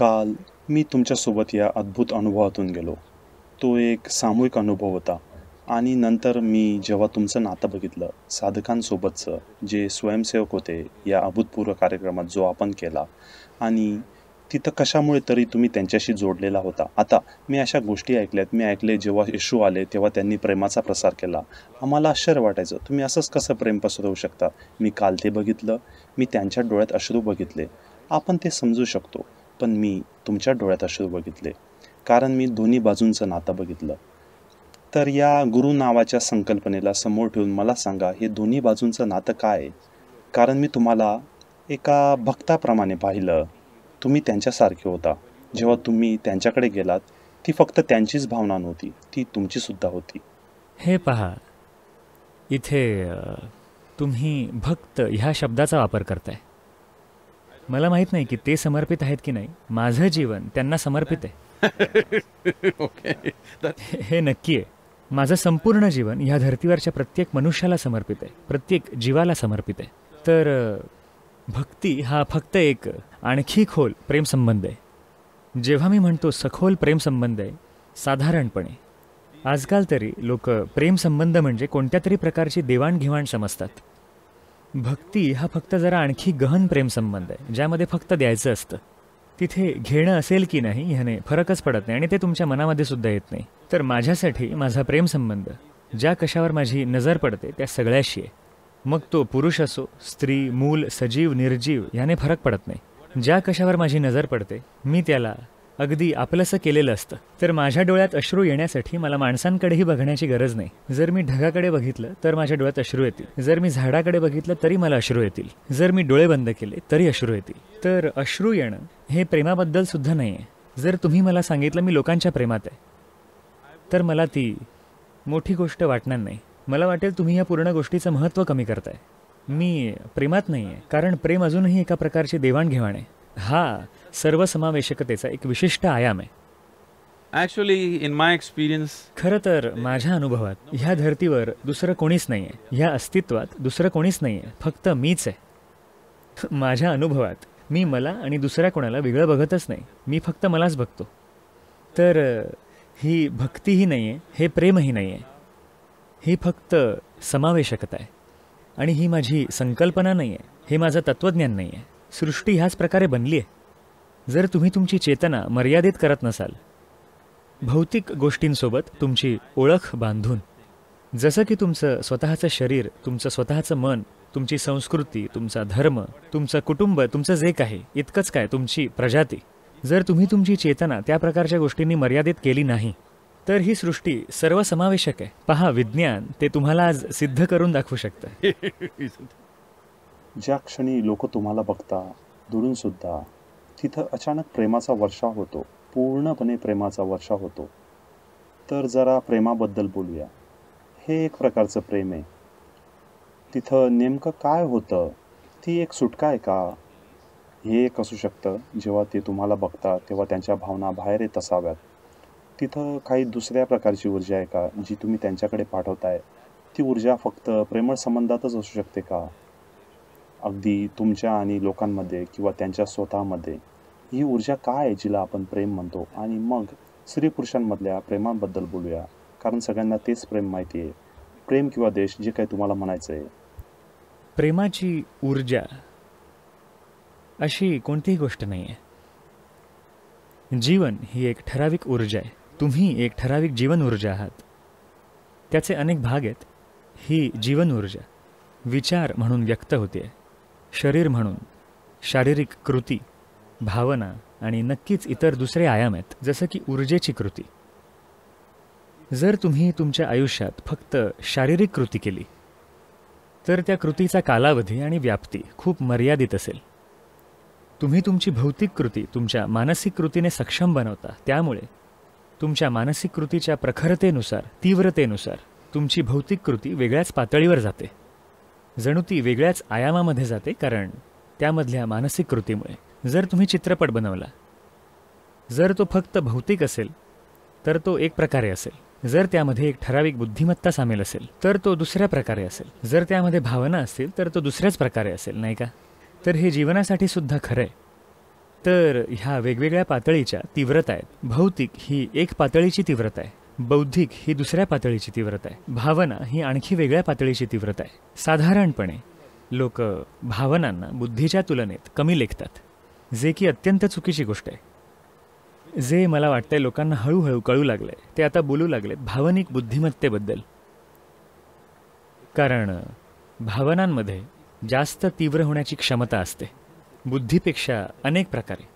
काल मी तुमच्यासोबत या अद्भुत अनुभवातून गेलो तो एक सामूहिक अनुभव होता आणि नंतर मी जेव्हा तुमचं नातं बघितलं साधकांसोबतचं जे स्वयंसेवक होते या अभूतपूर्व कार्यक्रमात जो आपण केला आणि तिथं कशामुळे तरी तुम्ही त्यांच्याशी जोडलेला होता आता मी अशा गोष्टी ऐकल्यात मी ऐकले जेव्हा इशू आले तेव्हा त्यांनी प्रेमाचा प्रसार केला आम्हाला आश्चर्य वाटायचं तुम्ही असंच कसं प्रेम पसरवू शकता मी काल ते बघितलं मी त्यांच्या डोळ्यात अश्रू बघितले आपण ते समजू शकतो पण मी तुमच्या डोळ्यात अश्रू बघितले कारण मी दोन्ही बाजूंचं नातं बघितलं तर या गुरु नावाच्या संकल्पनेला समोर ठेवून मला सांगा हे दोन्ही बाजूंचं नातं काय कारण मी तुम्हाला एका भक्ताप्रमाणे पाहिलं तुम्ही त्यांच्यासारखे होता जेव्हा तुम्ही त्यांच्याकडे गेलात ती फक्त त्यांचीच भावना नव्हती ती तुमचीसुद्धा होती हे पहा इथे तुम्ही भक्त ह्या शब्दाचा वापर करताय मला माहित नाही की ते समर्पित आहेत की नाही माझं जीवन त्यांना समर्पित आहे हे नक्की आहे माझं संपूर्ण जीवन ह्या धर्तीवरच्या प्रत्येक मनुष्याला समर्पित आहे प्रत्येक जीवाला समर्पित आहे तर भक्ती हा फक्त एक आणखी खोल प्रेमसंबंध आहे जेव्हा मी म्हणतो सखोल प्रेमसंबंध आहे साधारणपणे आजकाल तरी लोक प्रेमसंबंध म्हणजे कोणत्या तरी प्रकारची देवाणघेवाण समजतात भक्ती हा फक्त जरा आणखी गहन प्रेमसंबंध आहे ज्यामध्ये फक्त द्यायचं असतं तिथे घेणं असेल की नाही ह्याने फरकच पडत नाही आणि ते तुमच्या मनामध्ये सुद्धा येत नाही तर माझ्यासाठी माझा प्रेमसंबंध ज्या कशावर माझी नजर पडते त्या सगळ्याशी आहे मग तो पुरुष असो स्त्री मूल सजीव निर्जीव याने फरक पडत नाही ज्या कशावर माझी नजर पडते मी त्याला अगदी आपलंसं केलेलं असतं तर माझ्या डोळ्यात अश्रू येण्यासाठी मला माणसांकडेही बघण्याची गरज नाही जर मी ढगाकडे बघितलं तर माझ्या डोळ्यात अश्रू येतील जर मी झाडाकडे बघितलं तरी मला अश्रू येतील जर मी डोळे बंद केले तरी अश्रू येतील तर अश्रू येणं हे प्रेमाबद्दल सुद्धा नाही आहे जर तुम्ही मला सांगितलं मी लोकांच्या प्रेमात आहे तर मला ती मोठी गोष्ट वाटणार नाही मला वाटेल तुम्ही या पूर्ण गोष्टीचं महत्त्व कमी करताय मी प्रेमात नाही आहे कारण प्रेम अजूनही एका प्रकारची देवाणघेवाण आहे हा सर्वसमावेशकतेचा एक विशिष्ट आयाम आहे ॲक्च्युली इन माय एक्सपिरियन्स खरं तर माझ्या अनुभवात ह्या धर्तीवर दुसरं कोणीच नाही आहे ह्या अस्तित्वात दुसरं कोणीच नाही आहे फक्त मीच आहे माझ्या अनुभवात मी मला आणि दुसऱ्या कोणाला वेगळं बघतच नाही मी फक्त मलाच बघतो तर ही भक्तीही नाही आहे हे प्रेमही नाही आहे ही फक्त समावेशकता आहे आणि ही माझी संकल्पना नाही आहे हे माझं तत्त्वज्ञान नाही आहे सृष्टी ह्याच प्रकारे बनली आहे जर तुम्ही तुमची चेतना मर्यादित करत नसाल भौतिक गोष्टींसोबत तुमची ओळख बांधून जसं की तुमचं स्वतःचं शरीर तुमचं स्वतःचं मन तुमची संस्कृती तुमचा धर्म तुमचं कुटुंब तुमचं जे काही इतकंच काय तुमची प्रजाती जर तुम्ही तुमची चेतना त्या प्रकारच्या गोष्टींनी मर्यादित केली नाही तर ही सृष्टी सर्वसमावेशक आहे पहा विज्ञान ते तुम्हाला आज सिद्ध करून दाखवू शकतं ज्या क्षणी लोक तुम्हाला बघता दुरून सुद्धा तिथं अचानक प्रेमाचा वर्षा होतो पूर्णपणे प्रेमाचा वर्षा होतो तर जरा प्रेमाबद्दल बोलूया हे एक प्रकारचं प्रेम आहे तिथं नेमकं काय होतं ती एक सुटका आहे का हे एक असू शकतं जेव्हा ते तुम्हाला बघतात तेव्हा त्यांच्या भावना बाहेर येत असाव्यात तिथं काही दुसऱ्या प्रकारची ऊर्जा आहे का जी तुम्ही त्यांच्याकडे पाठवताय ती ऊर्जा फक्त प्रेमळ संबंधातच असू शकते का अगदी तुमच्या आणि लोकांमध्ये किंवा त्यांच्या स्वतःमध्ये ही ऊर्जा काय आहे जिला आपण प्रेम म्हणतो आणि मग स्त्री पुरुषांमधल्या प्रेमांबद्दल बोलूया कारण सगळ्यांना तेच प्रेम माहिती आहे प्रेम किंवा देश जे काही तुम्हाला म्हणायचं आहे प्रेमाची ऊर्जा अशी कोणतीही गोष्ट नाही आहे जीवन ही एक ठराविक ऊर्जा आहे तुम्ही एक ठराविक जीवन ऊर्जा आहात त्याचे अनेक भाग आहेत ही जीवन ऊर्जा विचार म्हणून व्यक्त होते शरीर म्हणून शारीरिक कृती भावना आणि नक्कीच इतर दुसरे आयाम आहेत जसं की ऊर्जेची कृती जर तुम्ही तुमच्या आयुष्यात फक्त शारीरिक कृती केली तर त्या कृतीचा कालावधी आणि व्याप्ती खूप मर्यादित असेल तुम्ही तुमची भौतिक कृती तुमच्या मानसिक कृतीने सक्षम बनवता त्यामुळे तुमच्या मानसिक कृतीच्या प्रखरतेनुसार तीव्रतेनुसार तुमची भौतिक कृती वेगळ्याच पातळीवर जाते जणू ती वेगळ्याच आयामामध्ये जाते कारण त्यामधल्या मानसिक कृतीमुळे जर तुम्ही चित्रपट बनवला जर तो फक्त भौतिक असेल तर तो एक प्रकारे असेल जर त्यामध्ये एक ठराविक बुद्धिमत्ता सामील असेल तर तो दुसऱ्या प्रकारे असेल जर त्यामध्ये भावना असतील तर तो दुसऱ्याच प्रकारे असेल नाही का तर हे जीवनासाठी सुद्धा खरं आहे तर ह्या वेगवेगळ्या पातळीच्या तीव्रता आहेत भौतिक ही एक पातळीची तीव्रता आहे बौद्धिक ही दुसऱ्या पातळीची तीव्रता आहे भावना ही आणखी वेगळ्या पातळीची तीव्रता आहे साधारणपणे लोक भावनांना बुद्धीच्या तुलनेत कमी लेखतात जे की अत्यंत चुकीची गोष्ट आहे जे मला वाटतं लोकांना हळूहळू कळू लागलं आहे ते आता बोलू लागले भावनिक बुद्धिमत्तेबद्दल कारण भावनांमध्ये जास्त तीव्र होण्याची क्षमता असते बुद्धीपेक्षा अनेक प्रकारे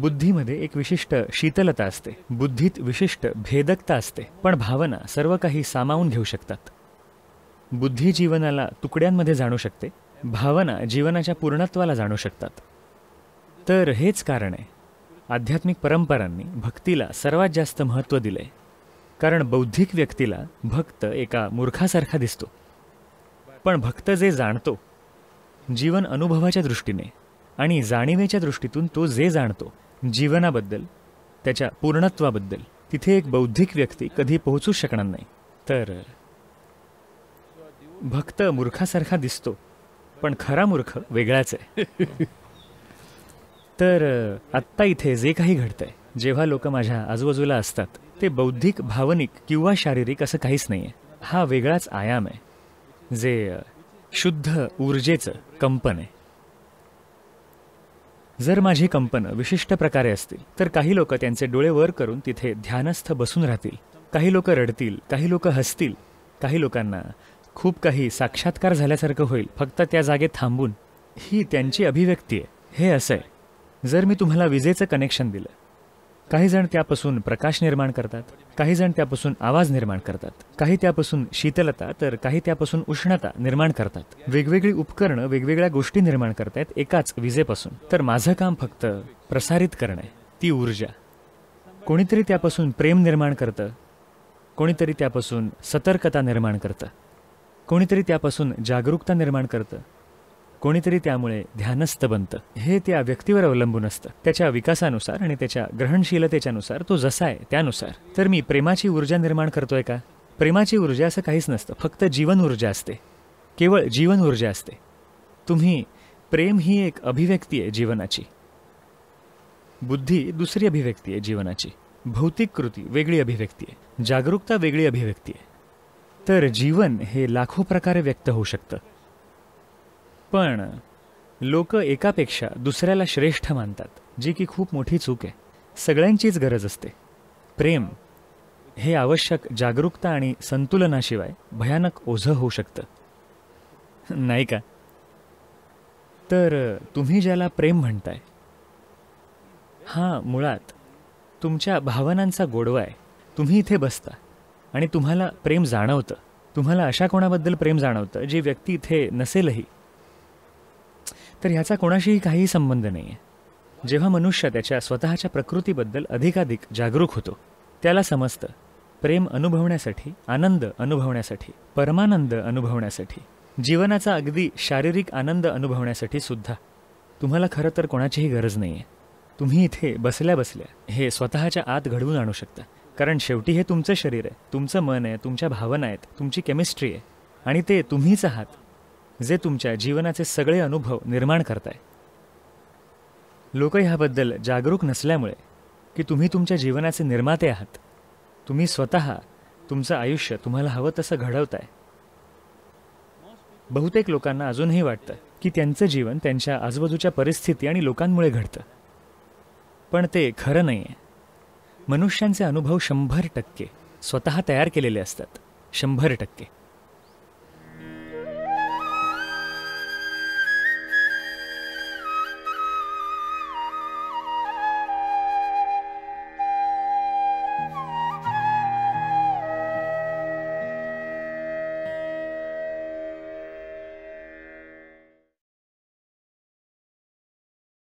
बुद्धीमध्ये एक विशिष्ट शीतलता असते बुद्धीत विशिष्ट भेदकता असते पण भावना सर्व काही सामावून घेऊ शकतात बुद्धी जीवनाला तुकड्यांमध्ये जाणू शकते भावना जीवनाच्या पूर्णत्वाला जाणू शकतात तर हेच कारण आहे आध्यात्मिक परंपरांनी भक्तीला सर्वात जास्त महत्त्व दिले कारण बौद्धिक व्यक्तीला भक्त एका मूर्खासारखा दिसतो पण भक्त जे जाणतो जीवन अनुभवाच्या दृष्टीने आणि जाणीवेच्या दृष्टीतून तो जे जाणतो जीवनाबद्दल त्याच्या पूर्णत्वाबद्दल तिथे एक बौद्धिक व्यक्ती कधी पोहोचू शकणार नाही तर भक्त मूर्खासारखा दिसतो पण खरा मूर्ख वेगळाच आहे तर आत्ता इथे जे काही घडतंय जेव्हा लोक माझ्या आजूबाजूला असतात ते बौद्धिक भावनिक किंवा शारीरिक असं काहीच नाही आहे हा वेगळाच आयाम आहे जे शुद्ध ऊर्जेचं कंपन आहे जर माझी कंपन विशिष्ट प्रकारे असतील तर काही लोक त्यांचे डोळे वर करून तिथे ध्यानस्थ बसून राहतील काही लोक रडतील काही लोक हसतील काही लोकांना खूप काही साक्षात्कार झाल्यासारखं होईल फक्त त्या जागेत थांबून ही त्यांची अभिव्यक्ती आहे हे असं आहे जर मी तुम्हाला विजेचं कनेक्शन दिलं काही जण त्यापासून प्रकाश निर्माण करतात काही जण त्यापासून आवाज निर्माण करतात काही त्यापासून शीतलता तर काही त्यापासून उष्णता निर्माण करतात वेगवेगळी उपकरणं वेगवेगळ्या गोष्टी निर्माण आहेत एकाच विजेपासून तर माझं काम फक्त प्रसारित करणं आहे ती ऊर्जा कोणीतरी त्यापासून प्रेम निर्माण करतं कोणीतरी त्यापासून सतर्कता निर्माण करतं कोणीतरी त्यापासून जागरूकता निर्माण करतं कोणीतरी त्यामुळे ध्यानस्थ बनतं हे त्या व्यक्तीवर अवलंबून असतं त्याच्या विकासानुसार आणि त्याच्या ग्रहणशीलतेच्यानुसार तो जसा आहे त्यानुसार तर मी प्रेमाची ऊर्जा निर्माण करतोय का प्रेमाची ऊर्जा असं काहीच नसतं फक्त जीवन ऊर्जा असते केवळ जीवन ऊर्जा असते तुम्ही प्रेम ही एक अभिव्यक्ती आहे जीवनाची बुद्धी दुसरी अभिव्यक्ती आहे जीवनाची भौतिक कृती वेगळी अभिव्यक्ती आहे जागरूकता वेगळी अभिव्यक्ती आहे तर जीवन हे लाखो प्रकारे व्यक्त होऊ शकतं पण लोक एकापेक्षा दुसऱ्याला श्रेष्ठ मानतात जी की खूप मोठी चूक आहे सगळ्यांचीच गरज असते प्रेम हे आवश्यक जागरूकता आणि संतुलनाशिवाय भयानक ओझं होऊ शकतं नाही का तर तुम्ही ज्याला प्रेम म्हणताय हा मुळात तुमच्या भावनांचा गोडवा आहे तुम्ही इथे बसता आणि तुम्हाला प्रेम जाणवतं तुम्हाला अशा कोणाबद्दल प्रेम जाणवतं जे व्यक्ती इथे नसेलही तर ह्याचा कोणाशीही काहीही संबंध नाही आहे जेव्हा मनुष्य त्याच्या स्वतःच्या प्रकृतीबद्दल अधिकाधिक जागरूक होतो त्याला समजतं प्रेम अनुभवण्यासाठी आनंद अनुभवण्यासाठी परमानंद अनुभवण्यासाठी जीवनाचा अगदी शारीरिक आनंद अनुभवण्यासाठी सुद्धा तुम्हाला खरं तर कोणाचीही गरज नाही आहे तुम्ही इथे बसल्या बसल्या हे स्वतःच्या आत घडवून आणू शकता कारण शेवटी हे तुमचं शरीर आहे तुमचं मन आहे तुमच्या भावना आहेत तुमची केमिस्ट्री आहे आणि ते तुम्हीच आहात जे तुमच्या जीवनाचे सगळे अनुभव निर्माण करताय लोक ह्याबद्दल जागरूक नसल्यामुळे की तुम्ही तुमच्या जीवनाचे निर्माते आहात तुम्ही स्वतः तुमचं आयुष्य तुम्हाला हवं तसं घडवताय बहुतेक लोकांना अजूनही वाटतं की त्यांचं जीवन त्यांच्या आजूबाजूच्या परिस्थिती आणि लोकांमुळे घडतं पण ते खरं नाही आहे मनुष्यांचे अनुभव शंभर टक्के स्वतः तयार केलेले असतात शंभर टक्के